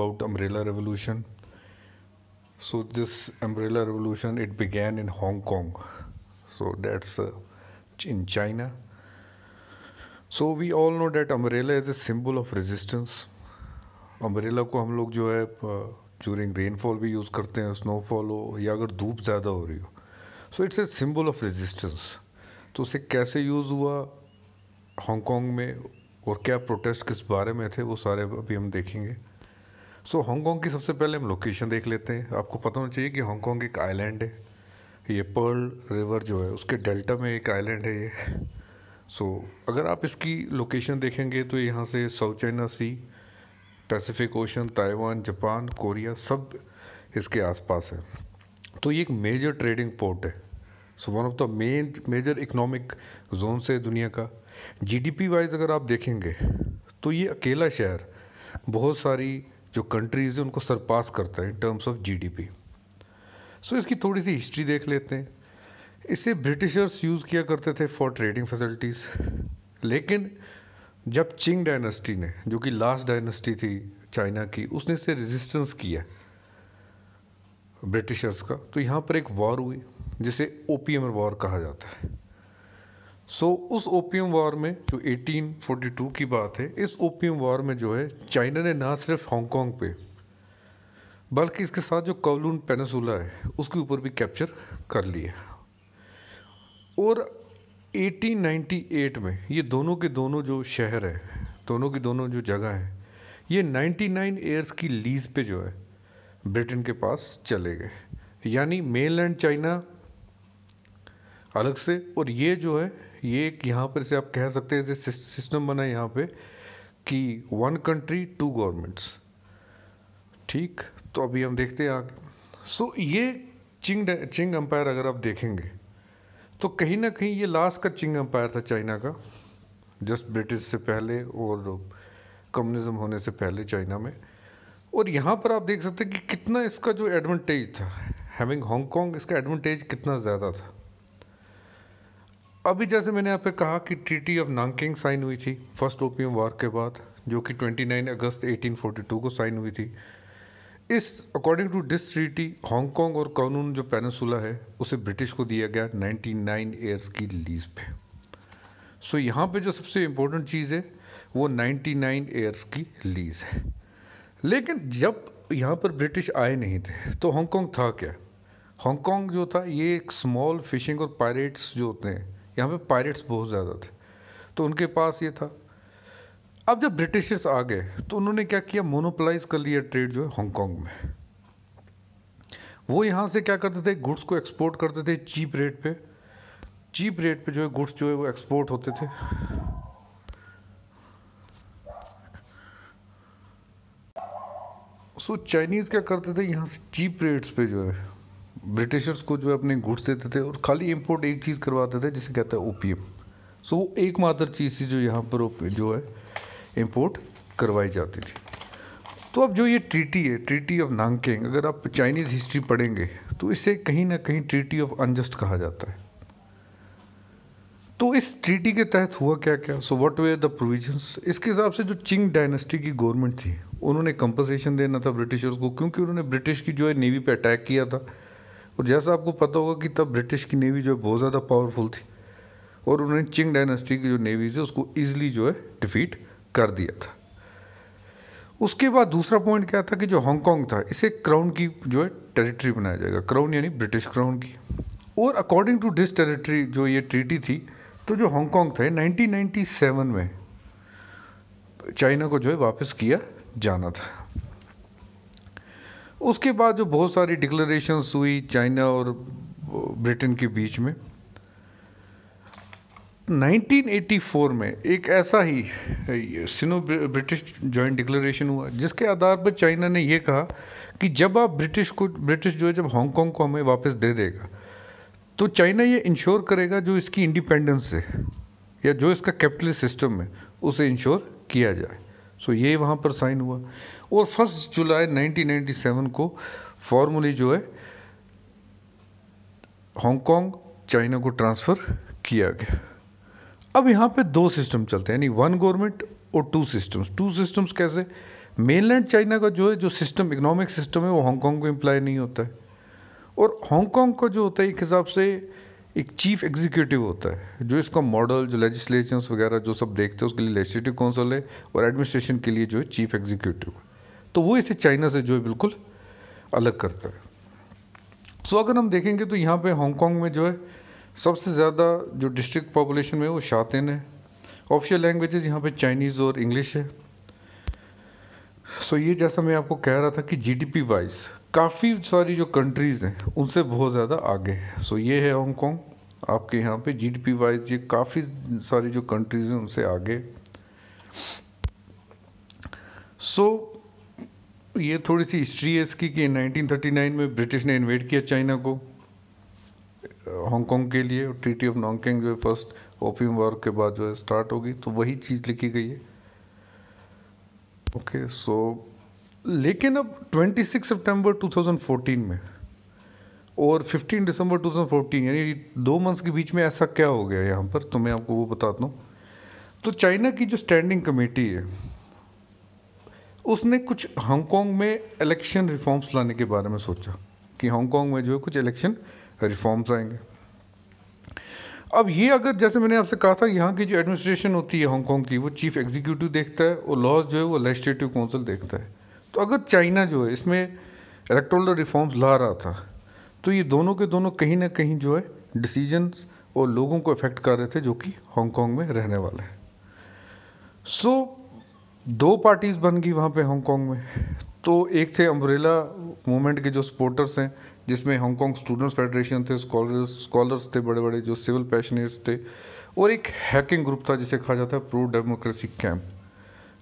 about umbrella revolution so this umbrella revolution it began in hong kong so that's uh, in china so we all know that umbrella is a symbol of resistance umbrella ko hum log jo hai uh, during rainfall we use karte hain snowfall ho ya agar dhoop zyada ho rahi ho so it's a symbol of resistance to use kaise use hua hong kong mein और क्या protest किस बारे में थे वो सारे अभी हम देखेंगे सो so, हांगकॉन्ग की सबसे पहले हम लोकेशन देख लेते हैं आपको पता होना चाहिए कि हांगकॉन्ग एक आइलैंड है ये पर्ल रिवर जो है उसके डेल्टा में एक आइलैंड है ये सो so, अगर आप इसकी लोकेशन देखेंगे तो यहाँ से south China sea Pacific ocean Taiwan Japan Korea सब इसके आसपास है तो ये एक मेजर ट्रेडिंग पोर्ट है so one of the main major economic zone है दुनिया का जीडीपी वाइज अगर आप देखेंगे तो ये अकेला शहर बहुत सारी जो कंट्रीज़ हैं उनको सरपास करता है in terms of GDP so इसकी थोड़ी सी हिस्ट्री देख लेते हैं इसे ब्रिटिशर्स यूज़ किया करते थे फॉर ट्रेडिंग फैसिलिटीज़ लेकिन जब चिंग डायनेस्टी ने जो कि लास्ट डायनेस्टी थी चाइना की उसने इसे रेजिस्टेंस किया ब्रिटिशर्स का तो यहाँ पर एक वॉर हुई जिसे ओपीएम वॉर कहा जाता है सो so, उस ओपियम वार में जो 1842 की बात है इस ओपियम वॉर में जो है चाइना ने ना सिर्फ हांगकॉन्ग पे बल्कि इसके साथ जो कवलून पेनसुला है उसके ऊपर भी कैप्चर कर लिया और 1898 में ये दोनों के दोनों जो शहर है दोनों की दोनों जो जगह है ये 99 एयर्स की लीज पे जो है ब्रिटेन के पास चले गए यानी मेनलैंड चाइना अलग से और ये जो है ये एक यहाँ पर से आप कह सकते हैं जैसे सिस्टम बना है यहाँ पे कि वन कंट्री टू गवर्नमेंट्स ठीक तो अभी हम देखते हैं आगे सो so, ये चिंग चिंग एम्पायर अगर आप देखेंगे तो कहीं ना कहीं ये लास्ट का चिंग एम्पायर था चाइना का जस्ट ब्रिटिश से पहले और कम्युनिज्म होने से पहले चाइना में और यहाँ पर आप देख सकते हैं कि कितना इसका जो एडवांटेज था हैविंग हांगकॉन्ग इसका एडवांटेज कितना ज़्यादा था अभी जैसे मैंने आप कहा कि ट्रीटी ऑफ नांकिंग साइन हुई थी फर्स्ट ओपियम वार के बाद जो कि 29 अगस्त 1842 को साइन हुई थी इस according to this treaty Hong और कानून जो पैनसुला है उसे ब्रिटिश को दिया गया 99 एयर्स की लीज पे सो so, यहाँ पे जो सबसे इम्पोर्टेंट चीज़ है वो 99 एयर्स की लीज है लेकिन जब यहाँ पर ब्रिटिश आए नहीं थे तो हांगकॉन्ग था क्या हांगकॉन्ग जो था ये एक स्मॉल फिशिंग और पायरेट्स जो होते हैं यहाँ पे पायलट्स बहुत ज़्यादा थे तो उनके पास ये था अब जब ब्रिटिशर्स आ गए तो उन्होंने क्या किया मोनोपलाइज कर लिया ट्रेड जो है हांगकॉन्ग में वो यहाँ से क्या करते थे गुड्स को एक्सपोर्ट करते थे चीप रेट पे चीप रेट पे जो है गुड्स जो है वो एक्सपोर्ट होते थे सो so, चाइनीज़ क्या करते थे यहाँ से चीप रेट्स पे जो है ब्रिटिशर्स को जो है अपने गुड्स देते थे और खाली इम्पोर्ट एक चीज़ करवाते थे जिसे कहते हैं ओपीएम सो वो एकमात्र चीज़ थी जो यहाँ पर जो है इम्पोर्ट करवाई जाती थी तो अब जो ये ट्रीटी है ट्रीटी ऑफ नांगकेंग अगर आप चाइनीज़ हिस्ट्री पढ़ेंगे तो इसे कहीं ना कहीं ट्रीटी ऑफ अनजस्ट कहा जाता है तो इस ट्रीटी के तहत हुआ क्या क्या so what were the provisions इसके हिसाब से जो चिंग डायनेस्टी की गवर्नमेंट थी उन्होंने कंपनसेशन देना था ब्रिटिशर्स को क्योंकि उन्होंने ब्रिटिश की जो है नेवी पे अटैक किया था और जैसा आपको पता होगा कि तब ब्रिटिश की नेवी जो है बहुत ज़्यादा पावरफुल थी और उन्होंने चिंग डायनेस्टी की जो नेवीज है उसको ईजिली जो है डिफीट कर दिया था उसके बाद दूसरा पॉइंट क्या था कि जो हांगकॉन्ग था इसे क्राउन की जो है टेरिटरी बनाया जाएगा क्राउन यानी ब्रिटिश क्राउन की और अकॉर्डिंग टू दिस टेरिटरी जो ये ट्रीटी थी तो जो हांगकॉन्ग था नाइनटीन में चाइना को जो है वापस किया जाना था उसके बाद जो बहुत सारी डिक्लेरेशंस हुई चाइना और ब्रिटेन के बीच में 1984 में एक ऐसा ही सिनो ब्रिटिश जॉइंट डिक्लेरेशन हुआ जिसके आधार पर चाइना ने यह कहा कि जब आप ब्रिटिश को ब्रिटिश जो है जब हांगकांग को हमें वापस दे देगा तो चाइना ये इंश्योर करेगा जो इसकी इंडिपेंडेंस है या जो इसका कैपिटलिस्ट सिस्टम है उसे इंश्योर किया जाए सो ये वहाँ पर साइन हुआ और फर्स्ट जुलाई 1997 को फॉर्मली जो है हांगकॉन्ग चाइना को ट्रांसफ़र किया गया अब यहाँ पे दो सिस्टम चलते हैं यानी वन गवर्नमेंट और टू सिस्टम्स टू सिस्टम्स कैसे मेनलैंड चाइना का जो है जो सिस्टम इकोनॉमिक सिस्टम है वो हांगकांग को इम्प्लाई नहीं होता है और हांगकांग का जो होता है एक हिसाब से एक चीफ एग्जीक्यूटिव होता है जो इसका मॉडल जो लेजिस्लेशन वगैरह जो सब देखते हैं उसके लिए लेजिस्टिव काउंसिल है और एडमिनिस्ट्रेशन के लिए जो है चीफ एग्जीक्यूटिव है तो वो इसे चाइना से जो है बिल्कुल अलग करता है सो अगर हम देखेंगे तो यहाँ पे हांगकॉन्ग में जो है सबसे ज़्यादा जो डिस्ट्रिक्ट पॉपुलेशन में वो शातिन है ऑफिशियल लैंग्वेजेस यहाँ पे चाइनीज़ और इंग्लिश है सो ये जैसा मैं आपको कह रहा था कि जीडीपी वाइज काफ़ी सारी जो कंट्रीज़ हैं उनसे बहुत ज़्यादा आगे है सो ये है हांगकॉन्ग आपके यहाँ पे जीडीपी वाइज ये काफ़ी सारी जो कंट्रीज़ हैं उनसे आगे सो so, तो ये थोड़ी सी हिस्ट्री है इसकी कि 1939 में ब्रिटिश ने इन्वेड किया चाइना को हांगकॉन्ग के लिए ट्रीटी ऑफ नॉन्ग जो है फर्स्ट ओपियम वॉर के बाद जो है स्टार्ट होगी तो वही चीज़ लिखी गई है ओके सो लेकिन अब 26 सितंबर 2014 में और 15 दिसंबर 2014 यानी दो मंथ्स के बीच में ऐसा क्या हो गया यहाँ पर तो मैं आपको वो बताता हूँ तो चाइना की जो स्टैंडिंग कमेटी है उसने कुछ हांगकांग में इलेक्शन रिफॉर्म्स लाने के बारे में सोचा कि हांगकांग में जो है कुछ इलेक्शन रिफॉर्म्स आएंगे अब ये अगर जैसे मैंने आपसे कहा था यहाँ की जो एडमिनिस्ट्रेशन होती है हांगकांग की वो चीफ एग्जीक्यूटिव देखता है और लॉज जो है वो लेजिस्लेटिव काउंसिल देखता है तो अगर चाइना जो है इसमें इलेक्ट्रोल रिफॉर्म्स ला रहा था तो ये दोनों के दोनों कहीं ना कहीं जो है डिसीजंस और लोगों को अफेक्ट कर रहे थे जो कि हांगकांग में रहने वाले हैं सो so, दो पार्टीज़ बन गई वहाँ पे हांगकांग में तो एक थे अम्ब्रेला मूवमेंट के जो सपोर्टर्स हैं जिसमें हांगकांग स्टूडेंट्स फेडरेशन थे स्कॉलर्स स्कॉलर्स थे बड़े बड़े जो सिविल पैशनियर्स थे और एक हैकिंग ग्रुप था जिसे कहा जाता है प्रो डेमोक्रेसी कैंप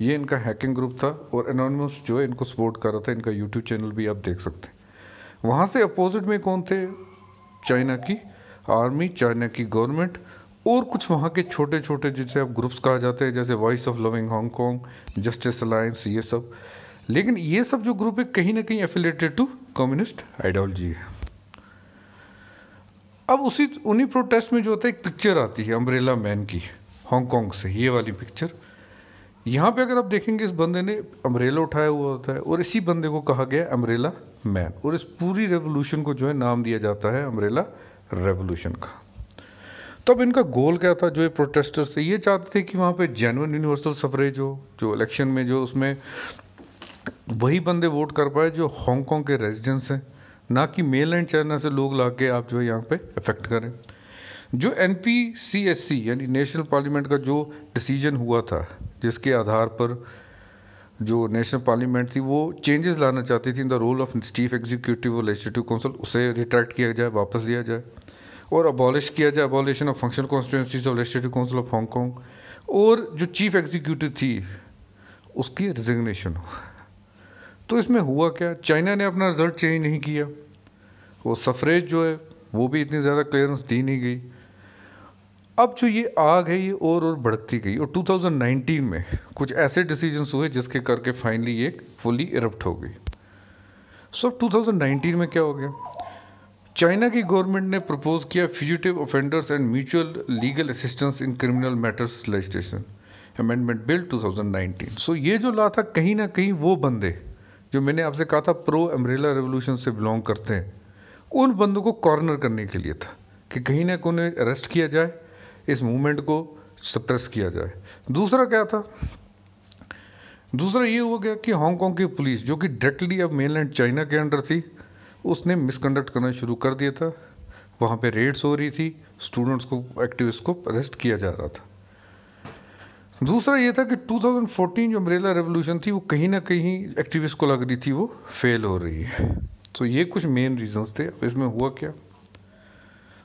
ये इनका हैकिंग ग्रुप था और एनोनमस जो है इनको सपोर्ट कर रहा था इनका यूट्यूब चैनल भी आप देख सकते हैं वहाँ से अपोजिट में कौन थे चाइना की आर्मी चाइना की गवर्नमेंट और कुछ वहाँ के छोटे छोटे जिसे अब ग्रुप्स कहा जाते हैं जैसे voice of loving Hong Kong justice alliance ये सब लेकिन ये सब जो ग्रुप है कहीं ना कहीं एफिलेटेड टू कम्युनिस्ट आइडियोलॉजी है अब उसी उन्हीं प्रोटेस्ट में जो होता है एक पिक्चर आती है अम्ब्रेला मैन की हांगकॉन्ग से ये वाली पिक्चर यहाँ पे अगर आप देखेंगे इस बंदे ने अम्ब्रेला उठाया हुआ होता है और इसी बंदे को कहा गया अम्ब्रेला मैन और इस पूरी रेवोल्यूशन को जो है नाम दिया जाता है अम्ब्रेला रेवोल्यूशन का तब तो इनका गोल क्या था जो ये प्रोटेस्टर्स थे ये चाहते थे कि वहाँ पे जेनवन यूनिवर्सल सफरेज हो जो इलेक्शन में जो उसमें वही बंदे वोट कर पाए जो हांगकॉन्ग के रेजिडेंट्स हैं ना कि मेल एंड चाइना से लोग ला के आप जो है यहाँ पर अफेक्ट करें जो एन यानी नेशनल पार्लियामेंट का जो डिसीजन हुआ था जिसके आधार पर जो नेशनल पार्लियामेंट थी वो चेंजेस लाना चाहती थी in the role of chief executive और लेजिस्टिव काउंसिल उसे रिट्रैक्ट किया जाए वापस लिया जाए और अबॉलिश किया जाए abolition of functional constituencies of legislative council of Hong और जो चीफ एग्जीक्यूटिव थी उसकी रिजिग्नेशन हो तो इसमें हुआ क्या चाइना ने अपना रिजल्ट चेंज नहीं किया वो सफरेज जो है वो भी इतनी ज़्यादा क्लियरेंस दी नहीं गई अब जो ये आग है ये और और भड़कती गई और 2019 में कुछ ऐसे डिसीजंस हुए जिसके करके फाइनली ये फुली इरप्ट हो गई सो so, 2019 में क्या हो गया चाइना की गवर्नमेंट ने प्रपोज किया fugitive offenders and mutual legal assistance in criminal matters legislation amendment bill 2019 so so, ये जो ला था कहीं ना कहीं वो बंदे जो मैंने आपसे कहा था प्रो अमरेला रेवोल्यूशन से बिलोंग करते हैं उन बंदों को कॉर्नर करने के लिए था कि कहीं ना कहीं उन्हें अरेस्ट किया जाए इस मूवमेंट को सप्रेस किया जाए दूसरा क्या था दूसरा ये हो गया कि हांगकॉन्ग की पुलिस जो कि डायरेक्टली अब मेनलैंड चाइना के अंडर थी उसने मिसकंडक्ट करना शुरू कर दिया था वहाँ पे रेड्स हो रही थी स्टूडेंट्स को एक्टिविस्ट को अरेस्ट किया जा रहा था दूसरा ये था कि 2014 जो अम्ब्रेला रेवोल्यूशन थी वो कहीं ना कहीं एक्टिविस्ट को लग रही थी वो फेल हो रही है तो so ये कुछ मेन रीजंस थे अब इसमें हुआ क्या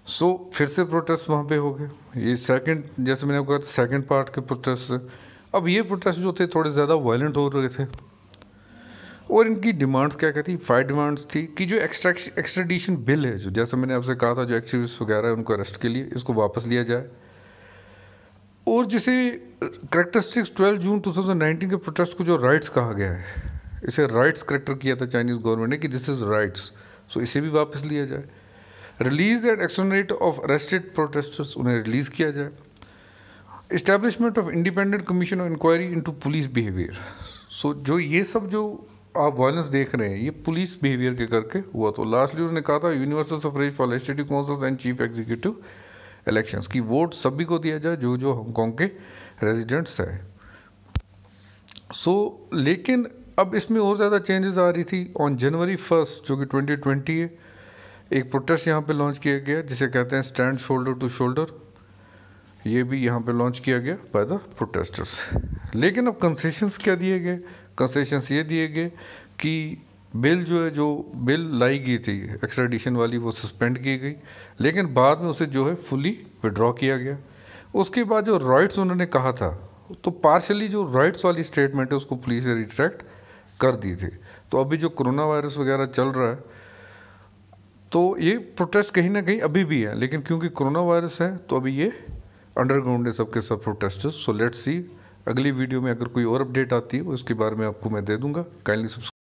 सो so, फिर से प्रोटेस्ट वहाँ पे हो गए ये सेकंड जैसे मैंने कहा था सेकेंड पार्ट के प्रोटेस्ट अब ये प्रोटेस्ट जो थे थोड़े ज़्यादा वायलेंट हो रहे थे और इनकी डिमांड्स क्या क्या थी फाइव डिमांड्स थी कि जो एक्सट्रैक्शन एक्सट्रेडिशन बिल है जो जैसा मैंने आपसे कहा था जो एक्टिविस्ट वगैरह है उनको अरेस्ट के लिए इसको वापस लिया जाए और जैसे करेक्टरिस्टिक्स 12 जून 2019 के प्रोटेस्ट को जो राइट्स कहा गया है इसे राइट्स करेक्टर किया था चाइनीज़ गवर्नमेंट ने कि दिस इज़ राइट्स सो इसे भी वापस लिया जाए release and exonerate of arrested protesters उन्हें रिलीज़ किया जाए establishment of independent commission of inquiry to police behaviour so जो ये सब जो आप वायलेंस देख रहे हैं ये पुलिस बिहेवियर के करके हुआ तो लास्टली उन्होंने कहा था universal suffrage for legislative councils and chief executive elections की वोट सभी को दिया जाए जो जो हांगकॉन्ग के रेजिडेंट्स हैं सो so, लेकिन अब इसमें और ज़्यादा चेंजेस आ रही थी ऑन जनवरी फर्स्ट जो कि 2020 है एक प्रोटेस्ट यहाँ पे लॉन्च किया गया जिसे कहते हैं स्टैंड शोल्डर टू शोल्डर ये भी यहाँ पे लॉन्च किया गया बाय द प्रोटेस्टर्स लेकिन अब कंसेशंस क्या दिए गए कंसेशंस ये दिए गए कि बिल जो है जो बिल लाई गई थी एक्स्ट्राडिशन वाली वो सस्पेंड की गई लेकिन बाद में उसे जो है फुली विड्रॉ किया गया उसके बाद जो राइट्स उन्होंने कहा था तो पार्शली जो राइट्स वाली स्टेटमेंट है उसको पुलिस ने रिट्रैक्ट कर दी थी तो अभी जो कोरोना वायरस वगैरह चल रहा है तो ये प्रोटेस्ट कहीं ना कहीं अभी भी है लेकिन क्योंकि कोरोना वायरस है तो अभी ये अंडरग्राउंड है सबके सब प्रोटेस्ट सो लेट्स सी अगली वीडियो में अगर कोई और अपडेट आती है उसके बारे में आपको मैं दे दूंगा काइंडली सब्सक्राइब